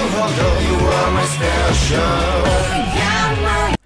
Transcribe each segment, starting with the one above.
Although you are my special. yeah.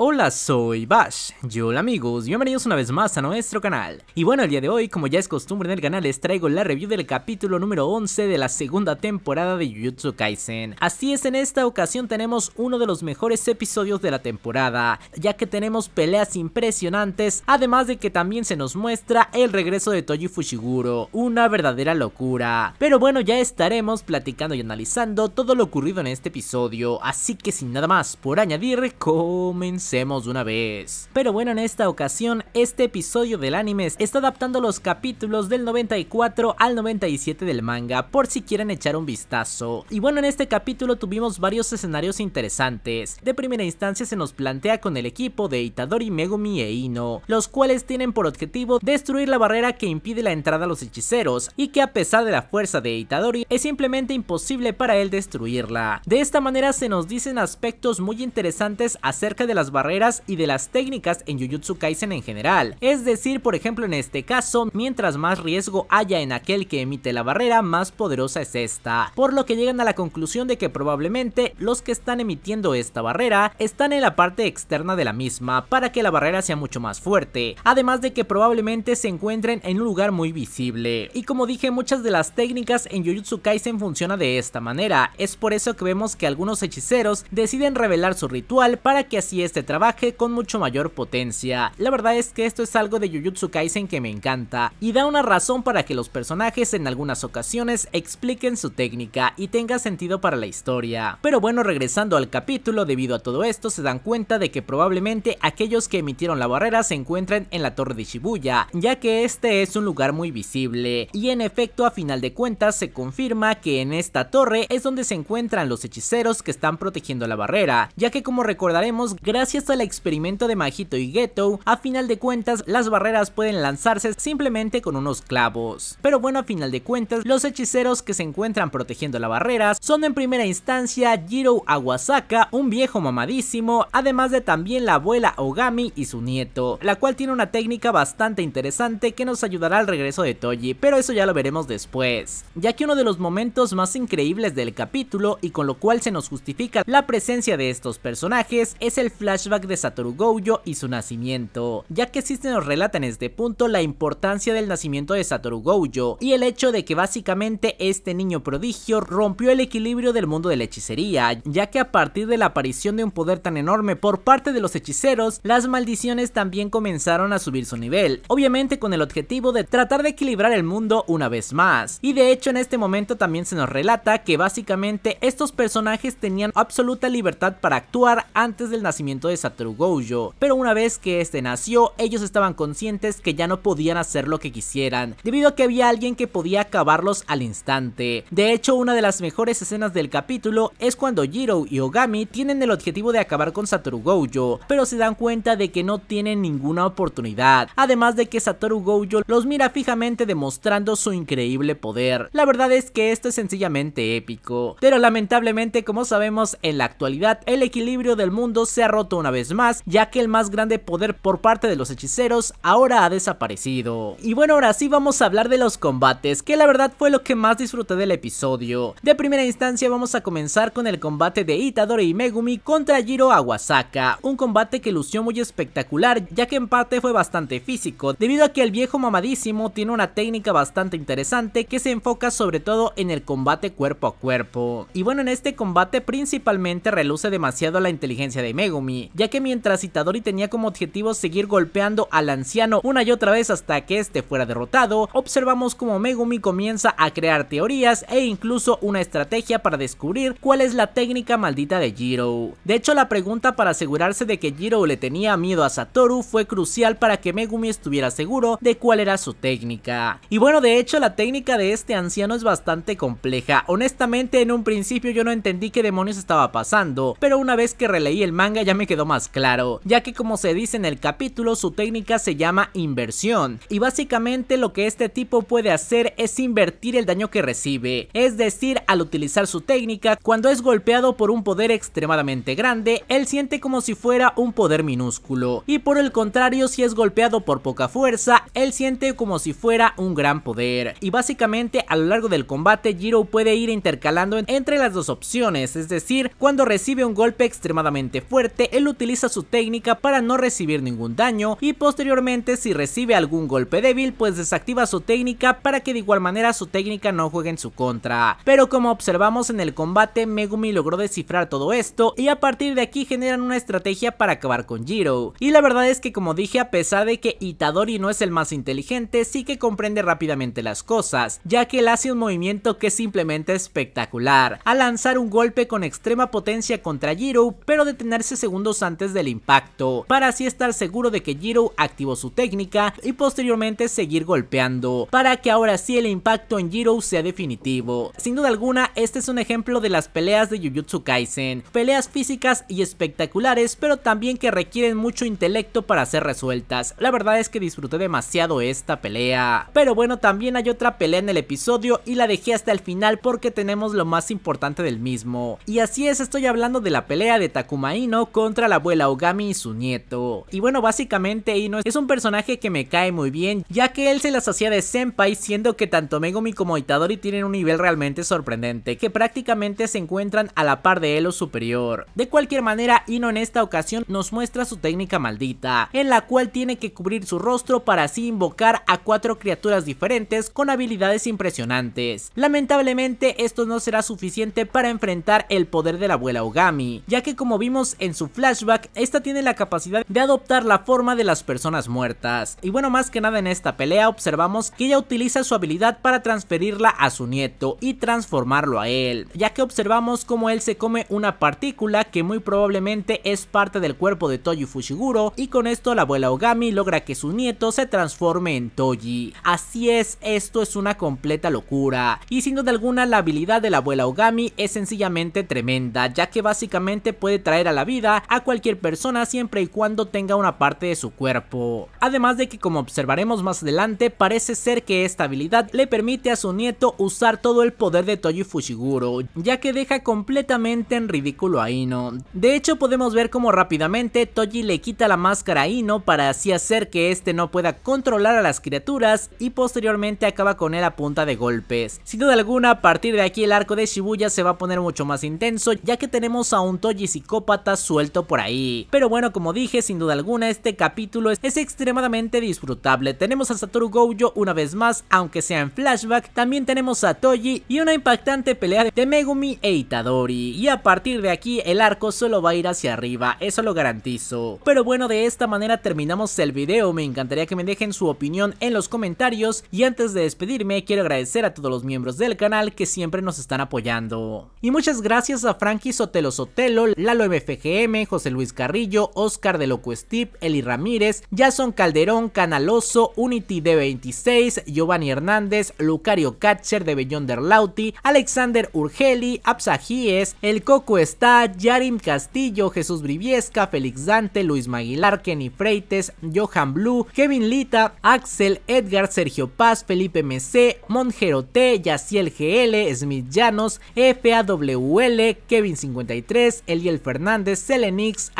Hola, soy Bash. Yo, hola amigos, bienvenidos una vez más a nuestro canal. Y bueno, el día de hoy, como ya es costumbre en el canal, les traigo la review del capítulo número 11 de la segunda temporada de Jujutsu Kaisen. Así es, en esta ocasión tenemos uno de los mejores episodios de la temporada, ya que tenemos peleas impresionantes, además de que también se nos muestra el regreso de Toji Fushiguro, una verdadera locura. Pero bueno, ya estaremos platicando y analizando todo lo ocurrido en este episodio, así que sin nada más por añadir, comencemos una vez. Pero bueno, en esta ocasión, este episodio del anime está adaptando los capítulos del 94 al 97 del manga, por si quieren echar un vistazo. Y bueno, en este capítulo tuvimos varios escenarios interesantes. De primera instancia se nos plantea con el equipo de Itadori, Megumi e Ino, los cuales tienen por objetivo destruir la barrera que impide la entrada a los hechiceros y que a pesar de la fuerza de Itadori es simplemente imposible para él destruirla. De esta manera se nos dicen aspectos muy interesantes acerca de las barreras y de las técnicas en Jujutsu Kaisen en general. Es decir, por ejemplo en este caso, mientras más riesgo haya en aquel que emite la barrera, más poderosa es esta. Por lo que llegan a la conclusión de que probablemente los que están emitiendo esta barrera están en la parte externa de la misma, para que la barrera sea mucho más fuerte. Además de que probablemente se encuentren en un lugar muy visible. Y como dije, muchas de las técnicas en Jujutsu Kaisen funciona de esta manera. Es por eso que vemos que algunos hechiceros deciden revelar su ritual para que así este trabaje con mucho mayor potencia. La verdad es que esto es algo de Jujutsu Kaisen que me encanta y da una razón para que los personajes en algunas ocasiones expliquen su técnica y tenga sentido para la historia. Pero bueno, regresando al capítulo, debido a todo esto se dan cuenta de que probablemente aquellos que emitieron la barrera se encuentran en la torre de Shibuya, ya que este es un lugar muy visible. Y en efecto, a final de cuentas se confirma que en esta torre es donde se encuentran los hechiceros que están protegiendo la barrera, ya que como recordaremos, gracias gracias el experimento de Majito y Ghetto, a final de cuentas las barreras pueden lanzarse simplemente con unos clavos. Pero bueno, a final de cuentas, los hechiceros que se encuentran protegiendo la barrera son en primera instancia Jiro Awasaka, un viejo mamadísimo, además de también la abuela Ogami y su nieto, la cual tiene una técnica bastante interesante que nos ayudará al regreso de Toji, pero eso ya lo veremos después, ya que uno de los momentos más increíbles del capítulo y con lo cual se nos justifica la presencia de estos personajes es el flash de Satoru Gojo y su nacimiento, ya que sí se nos relata en este punto la importancia del nacimiento de Satoru Gojo y el hecho de que básicamente este niño prodigio rompió el equilibrio del mundo de la hechicería, ya que a partir de la aparición de un poder tan enorme por parte de los hechiceros, las maldiciones también comenzaron a subir su nivel, obviamente con el objetivo de tratar de equilibrar el mundo una vez más, y de hecho en este momento también se nos relata que básicamente estos personajes tenían absoluta libertad para actuar antes del nacimiento de de Satoru Gojo, pero una vez que este nació, ellos estaban conscientes que ya no podían hacer lo que quisieran, debido a que había alguien que podía acabarlos al instante. De hecho, una de las mejores escenas del capítulo es cuando Jiro y Ogami tienen el objetivo de acabar con Satoru Gojo, pero se dan cuenta de que no tienen ninguna oportunidad, además de que Satoru Gojo los mira fijamente demostrando su increíble poder. La verdad es que esto es sencillamente épico, pero lamentablemente como sabemos en la actualidad el equilibrio del mundo se ha roto una vez más, ya que el más grande poder por parte de los hechiceros ahora ha desaparecido. Y bueno, ahora sí vamos a hablar de los combates, que la verdad fue lo que más disfruté del episodio. De primera instancia vamos a comenzar con el combate de Itadori y Megumi contra Jiro Awasaka, un combate que lució muy espectacular ya que en parte fue bastante físico, debido a que el viejo mamadísimo tiene una técnica bastante interesante que se enfoca sobre todo en el combate cuerpo a cuerpo. Y bueno, en este combate principalmente reluce demasiado la inteligencia de Megumi, ya que mientras Itadori tenía como objetivo seguir golpeando al anciano una y otra vez hasta que este fuera derrotado, observamos como Megumi comienza a crear teorías e incluso una estrategia para descubrir cuál es la técnica maldita de Jiro. De hecho, la pregunta para asegurarse de que Jiro le tenía miedo a Satoru fue crucial para que Megumi estuviera seguro de cuál era su técnica. Y bueno, de hecho, la técnica de este anciano es bastante compleja. Honestamente, en un principio yo no entendí qué demonios estaba pasando, pero una vez que releí el manga ya me quedó más claro, ya que como se dice en el capítulo su técnica se llama inversión y básicamente lo que este tipo puede hacer es invertir el daño que recibe, es decir al utilizar su técnica cuando es golpeado por un poder extremadamente grande él siente como si fuera un poder minúsculo y por el contrario si es golpeado por poca fuerza él siente como si fuera un gran poder y básicamente a lo largo del combate Jiro puede ir intercalando entre las dos opciones, es decir cuando recibe un golpe extremadamente fuerte él utiliza su técnica para no recibir ningún daño y posteriormente si recibe algún golpe débil pues desactiva su técnica para que de igual manera su técnica no juegue en su contra. Pero como observamos en el combate Megumi logró descifrar todo esto y a partir de aquí generan una estrategia para acabar con Jiro. Y la verdad es que como dije a pesar de que Itadori no es el más inteligente sí que comprende rápidamente las cosas ya que él hace un movimiento que es simplemente espectacular. Al lanzar un golpe con extrema potencia contra Jiro pero detenerse segundos antes del impacto, para así estar seguro de que Jiro activó su técnica y posteriormente seguir golpeando, para que ahora sí el impacto en Jiro sea definitivo. Sin duda alguna, este es un ejemplo de las peleas de Jujutsu Kaisen, peleas físicas y espectaculares, pero también que requieren mucho intelecto para ser resueltas. La verdad es que disfruté demasiado esta pelea. Pero bueno, también hay otra pelea en el episodio y la dejé hasta el final porque tenemos lo más importante del mismo. Y así es, estoy hablando de la pelea de Takuma Ino contra a la abuela Ogami y su nieto. Y bueno, básicamente Ino es un personaje que me cae muy bien, ya que él se las hacía de senpai, siendo que tanto Megumi como Itadori tienen un nivel realmente sorprendente, que prácticamente se encuentran a la par de él o superior. De cualquier manera, Ino en esta ocasión nos muestra su técnica maldita, en la cual tiene que cubrir su rostro para así invocar a cuatro criaturas diferentes con habilidades impresionantes. Lamentablemente, esto no será suficiente para enfrentar el poder de la abuela Ogami, ya que como vimos en su flash esta tiene la capacidad de adoptar la forma de las personas muertas. Y bueno, más que nada en esta pelea observamos que ella utiliza su habilidad para transferirla a su nieto y transformarlo a él, ya que observamos cómo él se come una partícula que muy probablemente es parte del cuerpo de Toji Fushiguro y con esto la abuela Ogami logra que su nieto se transforme en Toji. Así es, esto es una completa locura y sin duda alguna la habilidad de la abuela Ogami es sencillamente tremenda, ya que básicamente puede traer a la vida a cualquier persona siempre y cuando tenga una parte de su cuerpo. Además de que como observaremos más adelante, parece ser que esta habilidad le permite a su nieto usar todo el poder de Toji Fushiguro, ya que deja completamente en ridículo a Ino. De hecho podemos ver cómo rápidamente Toji le quita la máscara a Ino para así hacer que este no pueda controlar a las criaturas y posteriormente acaba con él a punta de golpes. Sin duda alguna, a partir de aquí el arco de Shibuya se va a poner mucho más intenso ya que tenemos a un Toji psicópata suelto por ahí. Pero bueno, como dije, sin duda alguna, este capítulo es, extremadamente disfrutable. Tenemos a Satoru Gojo una vez más, aunque sea en flashback. También tenemos a Toji y una impactante pelea de Megumi e Itadori. Y a partir de aquí, el arco solo va a ir hacia arriba, eso lo garantizo. Pero bueno, de esta manera terminamos el video. Me encantaría que me dejen su opinión en los comentarios. Y antes de despedirme, quiero agradecer a todos los miembros del canal que siempre nos están apoyando. Y muchas gracias a Frankie Sotelo Sotelo, Lalo MFGM, José Luis Carrillo, Oscar de Loco Steve, Eli Ramírez, Jason Calderón, Canaloso, Unity de 26, Giovanni Hernández, Lucario Catcher de Bellonder Lauti, Alexander Urgeli, Absagies El Coco está, Yarim Castillo, Jesús Briviesca, Félix Dante, Luis Maguilar, Kenny Freites, Johan Blue, Kevin Lita, Axel, Edgar, Sergio Paz, Felipe MC, Monjero T, Yaciel GL, Smith Llanos, FAWL, Kevin 53, Eliel Fernández, Zelenig, Fénix,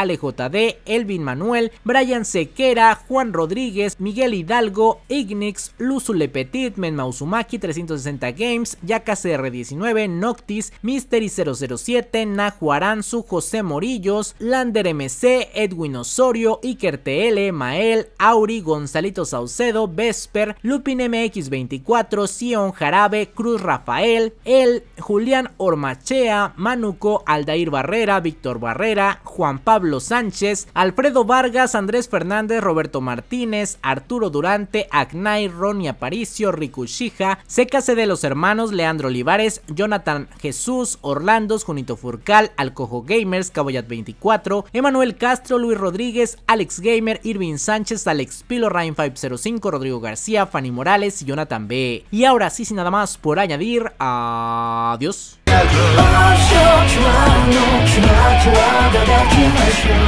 Elvin Manuel, Brian Sequera, Juan Rodríguez, Miguel Hidalgo, Ignix, luzul Petit, Menmausumaki 360 Games, YakaCR19, Noctis, Mystery007, Nahuaranzu, José Morillos, Lander MC, Edwin Osorio, Iker TL, Mael, Auri, Gonzalito Saucedo, Vesper, Lupin MX24, Sion Jarabe, Cruz Rafael, El, Julián Ormachea, Manuco, Aldair Barrera, Víctor Barrera, Juan Pablo Sánchez, Alfredo Vargas, Andrés Fernández, Roberto Martínez, Arturo Durante, Agnay, Ronnie Aparicio, Riku Shija, de los hermanos Leandro Olivares, Jonathan Jesús, Orlando, Junito Furcal, Alcojo Gamers, Caboyat 24, Emanuel Castro, Luis Rodríguez, Alex Gamer, Irving Sánchez, Alex Pilo, Ryan 505, Rodrigo García, Fanny Morales y Jonathan B. Y ahora sí, sin nada más por añadir, adiós. Boş yok var, yok var, yok var, yok var, yok var,